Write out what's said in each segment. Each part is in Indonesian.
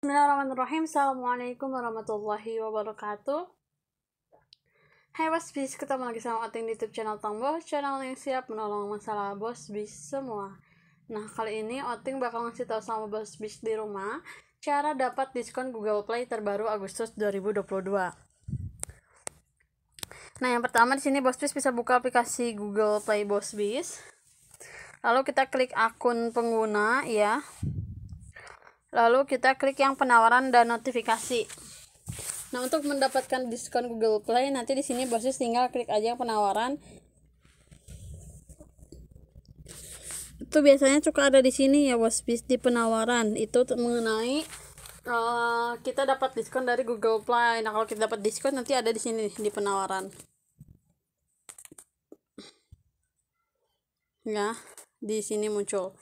Bismillahirrahmanirrahim. Assalamualaikum warahmatullahi wabarakatuh. Hai Bos Bis, ketemu lagi sama Ating di YouTube channel Tombo, channel yang siap menolong masalah Bos Bis semua. Nah, kali ini Oting bakal ngasih tahu sama Bos Bis di rumah cara dapat diskon Google Play terbaru Agustus 2022. Nah, yang pertama di sini Bos Bis bisa buka aplikasi Google Play Bos Bis. Lalu kita klik akun pengguna ya lalu kita klik yang penawaran dan notifikasi nah untuk mendapatkan diskon Google Play nanti di sini bosis tinggal klik aja yang penawaran itu biasanya cukup ada di sini ya bis di penawaran itu mengenai uh, kita dapat diskon dari Google Play nah kalau kita dapat diskon nanti ada di sini di penawaran ya di sini muncul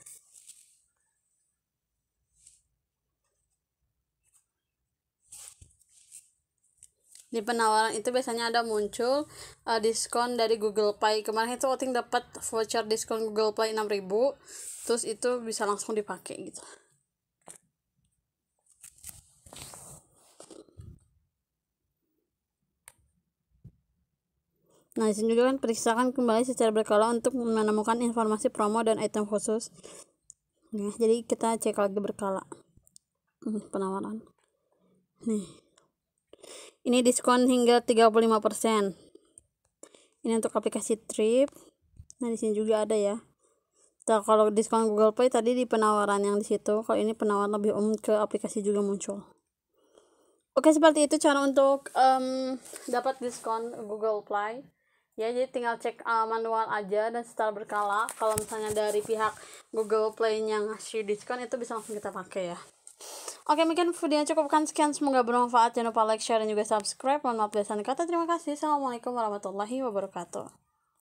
di penawaran itu biasanya ada muncul uh, diskon dari Google Play kemarin itu Oting dapat voucher diskon Google Play 6000 terus itu bisa langsung dipakai gitu Nah, disini juga kan periksakan kembali secara berkala untuk menemukan informasi promo dan item khusus. Nah, jadi kita cek lagi berkala. Hmm, penawaran. Nih ini diskon hingga 35% ini untuk aplikasi trip nah di sini juga ada ya nah, kalau diskon Google Play tadi di penawaran yang di situ kalau ini penawaran lebih umum ke aplikasi juga muncul Oke seperti itu cara untuk um, dapat diskon Google Play ya jadi tinggal cek uh, manual aja dan setelah berkala kalau misalnya dari pihak Google Play yang ngasih diskon itu bisa langsung kita pakai ya Oke mungkin videonya cukupkan sekian semoga bermanfaat jangan lupa like share dan juga subscribe mohon maaf dan kata terima kasih assalamualaikum warahmatullahi wabarakatuh